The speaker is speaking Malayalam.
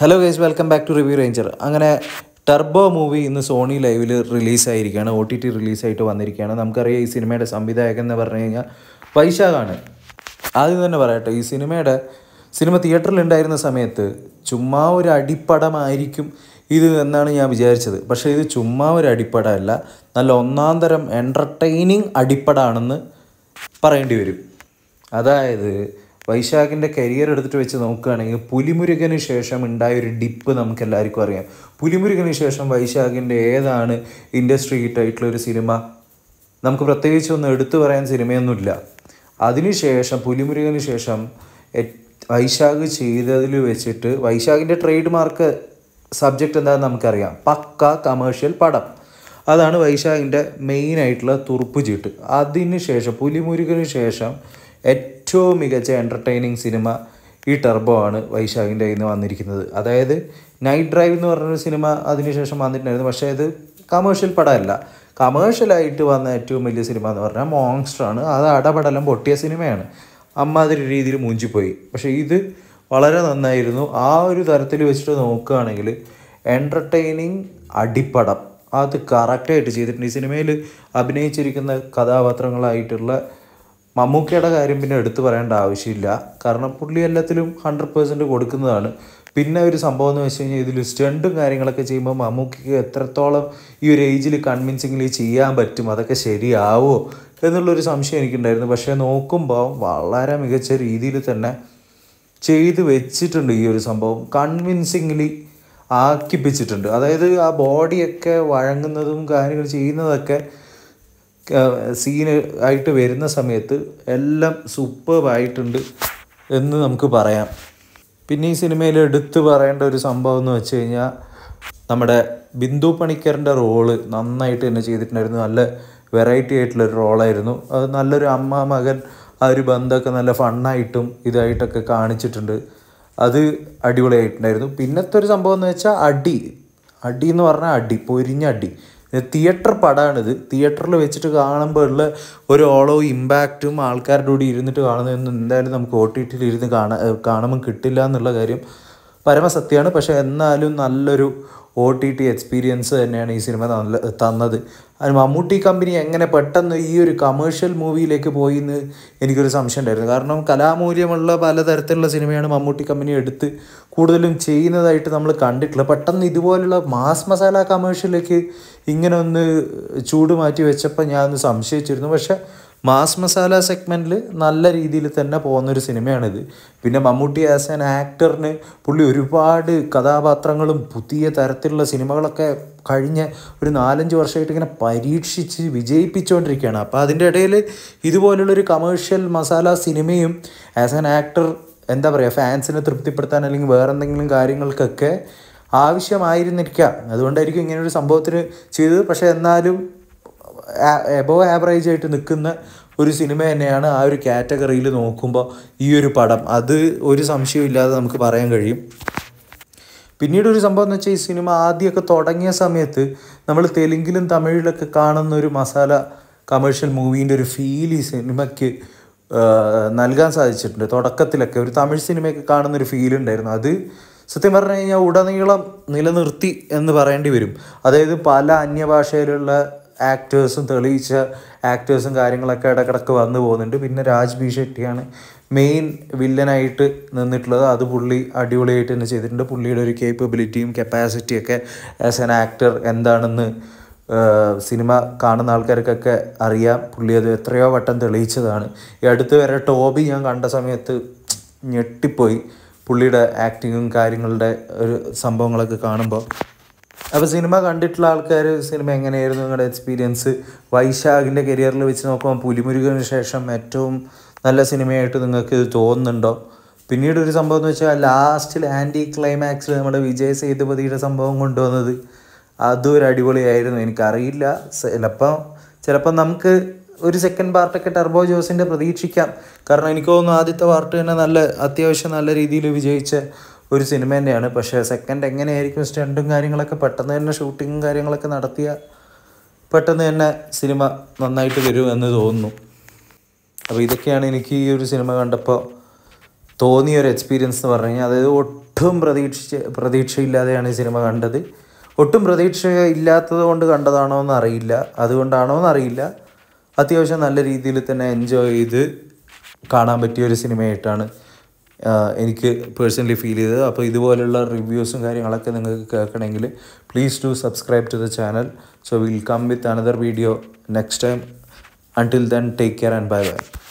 hello guys welcome back to Review Ranger അങ്ങനെ ടർബോ മൂവി ഇന്ന് സോണി ലൈവിൽ റിലീസായിരിക്കുകയാണ് ഒ ടി ടി റിലീസായിട്ട് വന്നിരിക്കുകയാണ് നമുക്കറിയാം ഈ സിനിമയുടെ സംവിധായകൻ എന്ന് പറഞ്ഞു കഴിഞ്ഞാൽ പൈശാഖാണ് ആദ്യം തന്നെ പറയട്ടെ ഈ സിനിമയുടെ സിനിമ തിയേറ്ററിൽ ഉണ്ടായിരുന്ന സമയത്ത് ചുമ്മാ ഒരു അടിപ്പടമായിരിക്കും ഇത് എന്നാണ് ഞാൻ വിചാരിച്ചത് പക്ഷേ ഇത് ചുമ്മാ ഒരു അടിപ്പടമല്ല നല്ല ഒന്നാം തരം എൻ്റർടൈനിങ് അടിപ്പടമാണെന്ന് പറയേണ്ടി വരും അതായത് വൈശാഖിൻ്റെ കരിയർ എടുത്തിട്ട് വെച്ച് നോക്കുകയാണെങ്കിൽ പുലിമുരുകന് ശേഷം ഉണ്ടായ ഒരു ഡിപ്പ് നമുക്ക് എല്ലാവർക്കും അറിയാം പുലിമുരുകന് ശേഷം വൈശാഖിൻ്റെ ഏതാണ് ഇൻഡസ്ട്രി ഹിറ്റായിട്ടുള്ള ഒരു സിനിമ നമുക്ക് പ്രത്യേകിച്ച് ഒന്നും എടുത്തു പറയാൻ സിനിമയൊന്നുമില്ല അതിനുശേഷം പുലിമുരുകന് ശേഷം വൈശാഖ് ചെയ്തതിൽ വെച്ചിട്ട് വൈശാഖിൻ്റെ ട്രേഡ് മാർക്ക് സബ്ജക്റ്റ് എന്താണെന്ന് നമുക്കറിയാം പക്ക കമേഴ്ഷ്യൽ പടം അതാണ് വൈശാഖിൻ്റെ മെയിൻ ആയിട്ടുള്ള തുറുപ്പ് ചീട്ട് അതിന് ശേഷം പുലിമുരുകന് ശേഷം ഏറ്റവും മികച്ച എൻ്റർടൈനിങ് സിനിമ ഈ ടെർബോ ആണ് വൈശാഖിൻ്റെ കയ്യിൽ നിന്ന് വന്നിരിക്കുന്നത് അതായത് നൈറ്റ് ഡ്രൈവ് എന്ന് പറഞ്ഞൊരു സിനിമ അതിനുശേഷം വന്നിട്ടുണ്ടായിരുന്നു പക്ഷേ അത് കമേഴ്ഷ്യൽ പടമല്ല കമേഴ്ഷ്യലായിട്ട് വന്ന ഏറ്റവും വലിയ സിനിമ എന്ന് പറഞ്ഞാൽ ആണ് അത് അടപടലം പൊട്ടിയ സിനിമയാണ് അമ്മാതിരി രീതിയിൽ മുഞ്ചിപ്പോയി പക്ഷേ ഇത് വളരെ നന്നായിരുന്നു ആ ഒരു തരത്തിൽ വെച്ചിട്ട് നോക്കുകയാണെങ്കിൽ എൻ്റർടൈനിങ് അടിപ്പടം അത് കറക്റ്റായിട്ട് ചെയ്തിട്ടുണ്ട് ഈ സിനിമയിൽ അഭിനയിച്ചിരിക്കുന്ന കഥാപാത്രങ്ങളായിട്ടുള്ള മമ്മൂക്കയുടെ കാര്യം പിന്നെ എടുത്തു പറയേണ്ട ആവശ്യമില്ല കാരണം പുള്ളി എല്ലാത്തിലും ഹൺഡ്രഡ് പേഴ്സൻറ്റ് കൊടുക്കുന്നതാണ് പിന്നെ ഒരു സംഭവം എന്ന് വെച്ച് കഴിഞ്ഞാൽ ഇതിൽ സ്റ്റണ്ടും കാര്യങ്ങളൊക്കെ ചെയ്യുമ്പോൾ മമ്മൂക്കിക്ക് എത്രത്തോളം ഈ ഒരു ഏജിൽ കൺവിൻസിംഗ്ലി ചെയ്യാൻ പറ്റും അതൊക്കെ ശരിയാവോ എന്നുള്ളൊരു സംശയം എനിക്കുണ്ടായിരുന്നു പക്ഷേ നോക്കുമ്പോൾ വളരെ മികച്ച രീതിയിൽ തന്നെ ചെയ്ത് വെച്ചിട്ടുണ്ട് ഈ ഒരു സംഭവം കൺവിൻസിംഗ്ലി ആക്കിപ്പിച്ചിട്ടുണ്ട് അതായത് ആ ബോഡിയൊക്കെ വഴങ്ങുന്നതും കാര്യങ്ങൾ ചെയ്യുന്നതൊക്കെ സീന് ആയിട്ട് വരുന്ന സമയത്ത് എല്ലാം സൂപ്പർബായിട്ടുണ്ട് എന്ന് നമുക്ക് പറയാം പിന്നെ ഈ സിനിമയിൽ എടുത്തു പറയേണ്ട ഒരു സംഭവം എന്ന് വെച്ച് കഴിഞ്ഞാൽ നമ്മുടെ ബിന്ദു പണിക്കറിൻ്റെ റോള് നന്നായിട്ട് തന്നെ ചെയ്തിട്ടുണ്ടായിരുന്നു നല്ല വെറൈറ്റി ആയിട്ടുള്ളൊരു റോളായിരുന്നു അത് നല്ലൊരു അമ്മ മകൻ ആ ഒരു ബന്ധമൊക്കെ നല്ല ഫണ്ണായിട്ടും ഇതായിട്ടൊക്കെ കാണിച്ചിട്ടുണ്ട് അത് അടിപൊളിയായിട്ടുണ്ടായിരുന്നു പിന്നത്തെ ഒരു സംഭവം എന്ന് വെച്ചാൽ അടി അടി എന്ന് പറഞ്ഞാൽ അടി പൊരിഞ്ഞ അടി തിയേറ്റർ പടമാണിത് തിയേറ്ററിൽ വെച്ചിട്ട് കാണുമ്പോഴുള്ള ഒരു ഓളോ ഇമ്പാക്റ്റും ആൾക്കാരുടെ കൂടി ഇരുന്നിട്ട് കാണുന്നതൊന്നും എന്തായാലും നമുക്ക് ഒ ടി ടിയിൽ ഇരുന്ന് കാണാൻ കാണുമ്പം കിട്ടില്ല എന്നുള്ള കാര്യം പരമസത്യമാണ് പക്ഷേ എന്നാലും നല്ലൊരു ഒ ടി ടി എക്സ്പീരിയൻസ് തന്നെയാണ് ഈ സിനിമ നല്ല തന്നത് അത് മമ്മൂട്ടി കമ്പനി എങ്ങനെ പെട്ടെന്ന് ഈ ഒരു കമേഴ്ഷ്യൽ മൂവിയിലേക്ക് പോയി എന്ന് എനിക്കൊരു സംശയം ഉണ്ടായിരുന്നു കാരണം കലാമൂല്യമുള്ള പലതരത്തിലുള്ള സിനിമയാണ് മമ്മൂട്ടി കമ്പനി എടുത്ത് കൂടുതലും ചെയ്യുന്നതായിട്ട് നമ്മൾ കണ്ടിട്ടുള്ളത് പെട്ടെന്ന് ഇതുപോലുള്ള മാസ് മസാല കമേഴ്ഷ്യലേക്ക് ഇങ്ങനെ ഒന്ന് ചൂട് മാറ്റി വെച്ചപ്പോൾ ഞാൻ ഒന്ന് സംശയിച്ചിരുന്നു പക്ഷേ മാസ് മസാല സെഗ്മെൻറ്റിൽ നല്ല രീതിയിൽ തന്നെ പോകുന്നൊരു സിനിമയാണിത് പിന്നെ മമ്മൂട്ടി ആസ് ആൻ ആക്ടറിന് പുള്ളി ഒരുപാട് കഥാപാത്രങ്ങളും പുതിയ തരത്തിലുള്ള സിനിമകളൊക്കെ കഴിഞ്ഞ ഒരു നാലഞ്ച് വർഷമായിട്ട് ഇങ്ങനെ പരീക്ഷിച്ച് വിജയിപ്പിച്ചുകൊണ്ടിരിക്കുകയാണ് അപ്പോൾ അതിൻ്റെ ഇടയിൽ ഇതുപോലുള്ളൊരു കമേഴ്ഷ്യൽ മസാല സിനിമയും ആസ് ആൻ ആക്ടർ എന്താ പറയുക ഫാൻസിനെ തൃപ്തിപ്പെടുത്താൻ അല്ലെങ്കിൽ വേറെ എന്തെങ്കിലും കാര്യങ്ങൾക്കൊക്കെ ആവശ്യമായിരുന്നിരിക്കാം അതുകൊണ്ടായിരിക്കും ഇങ്ങനൊരു സംഭവത്തിന് ചെയ്തത് പക്ഷേ എന്നാലും എബോ ആവറേജ് ആയിട്ട് നിൽക്കുന്ന ഒരു സിനിമ തന്നെയാണ് ആ ഒരു കാറ്റഗറിയിൽ നോക്കുമ്പോൾ ഈ ഒരു പടം അത് ഒരു സംശയമില്ലാതെ നമുക്ക് പറയാൻ കഴിയും പിന്നീട് ഒരു സംഭവം എന്ന് വെച്ചാൽ ഈ സിനിമ ആദ്യമൊക്കെ തുടങ്ങിയ സമയത്ത് നമ്മൾ തെലുങ്കിലും തമിഴിലൊക്കെ കാണുന്ന ഒരു മസാല കമേഴ്ഷ്യൽ മൂവീൻ്റെ ഒരു ഫീൽ ഈ സിനിമയ്ക്ക് നൽകാൻ സാധിച്ചിട്ടുണ്ട് തുടക്കത്തിലൊക്കെ ഒരു തമിഴ് സിനിമയൊക്കെ കാണുന്നൊരു ഫീൽ ഉണ്ടായിരുന്നു അത് സത്യം പറഞ്ഞു കഴിഞ്ഞാൽ ഉടനീളം നിലനിർത്തി എന്ന് പറയേണ്ടി വരും അതായത് പല അന്യഭാഷയിലുള്ള ആക്ടേഴ്സും തെളിയിച്ച ആക്ടേഴ്സും കാര്യങ്ങളൊക്കെ ഇടക്കിടക്ക് വന്നു പോകുന്നുണ്ട് പിന്നെ രാജ് ബി ഷെട്ടിയാണ് മെയിൻ വില്ലനായിട്ട് നിന്നിട്ടുള്ളത് അത് പുള്ളി അടിപൊളിയായിട്ട് തന്നെ ചെയ്തിട്ടുണ്ട് പുള്ളിയുടെ ഒരു കേപ്പബിലിറ്റിയും കപ്പാസിറ്റിയൊക്കെ ആസ് ആൻ ആക്ടർ എന്താണെന്ന് സിനിമ കാണുന്ന ആൾക്കാർക്കൊക്കെ അറിയാം പുള്ളി അത് എത്രയോ വട്ടം തെളിയിച്ചതാണ് ഈ അടുത്ത് വരെ ടോബി ഞാൻ കണ്ട സമയത്ത് ഞെട്ടിപ്പോയി പുള്ളിയുടെ ആക്ടിങ്ങും കാര്യങ്ങളുടെ ഒരു സംഭവങ്ങളൊക്കെ കാണുമ്പോൾ അപ്പോൾ സിനിമ കണ്ടിട്ടുള്ള ആൾക്കാർ സിനിമ എങ്ങനെയായിരുന്നു നിങ്ങളുടെ എക്സ്പീരിയൻസ് വൈശാഖിൻ്റെ കരിയറിൽ വെച്ച് നോക്കുമ്പോൾ പുലിമുരുകന് ശേഷം ഏറ്റവും നല്ല സിനിമയായിട്ട് നിങ്ങൾക്ക് തോന്നുന്നുണ്ടോ പിന്നീട് ഒരു സംഭവം എന്ന് വെച്ചാൽ ലാസ്റ്റിൽ ആൻറ്റി ക്ലൈമാക്സിൽ നമ്മുടെ വിജയ് സേതുപതിയുടെ സംഭവം കൊണ്ടുവന്നത് അതും ഒരു അടിപൊളിയായിരുന്നു എനിക്കറിയില്ല ചിലപ്പോൾ ചിലപ്പോൾ നമുക്ക് ഒരു സെക്കൻഡ് പാർട്ടൊക്കെ ടർബോ ജോസിൻ്റെ പ്രതീക്ഷിക്കാം കാരണം എനിക്ക് തോന്നുന്നു ആദ്യത്തെ പാർട്ട് തന്നെ നല്ല അത്യാവശ്യം നല്ല രീതിയിൽ വിജയിച്ച ഒരു സിനിമ തന്നെയാണ് പക്ഷേ സെക്കൻഡ് എങ്ങനെയായിരിക്കും സ്റ്റണ്ടും കാര്യങ്ങളൊക്കെ പെട്ടെന്ന് തന്നെ ഷൂട്ടിങ്ങും കാര്യങ്ങളൊക്കെ നടത്തിയ പെട്ടെന്ന് തന്നെ സിനിമ നന്നായിട്ട് വരും എന്ന് തോന്നുന്നു അപ്പോൾ ഇതൊക്കെയാണ് എനിക്ക് ഈ ഒരു സിനിമ കണ്ടപ്പോൾ തോന്നിയ ഒരു എക്സ്പീരിയൻസ് എന്ന് പറഞ്ഞു കഴിഞ്ഞാൽ അതായത് ഒട്ടും പ്രതീക്ഷിച്ച് പ്രതീക്ഷയില്ലാതെയാണ് ഈ സിനിമ കണ്ടത് ഒട്ടും പ്രതീക്ഷ ഇല്ലാത്തത് കൊണ്ട് കണ്ടതാണോ എന്ന് അറിയില്ല അതുകൊണ്ടാണോ എന്ന് അറിയില്ല അത്യാവശ്യം നല്ല രീതിയിൽ തന്നെ എൻജോയ് ചെയ്ത് കാണാൻ പറ്റിയ ഒരു സിനിമയായിട്ടാണ് എനിക്ക് പേഴ്സണലി ഫീൽ ചെയ്തത് അപ്പോൾ ഇതുപോലുള്ള റിവ്യൂസും കാര്യങ്ങളൊക്കെ നിങ്ങൾക്ക് കേൾക്കണമെങ്കിൽ please to subscribe to the channel so will come with another video next time until then take care and bye by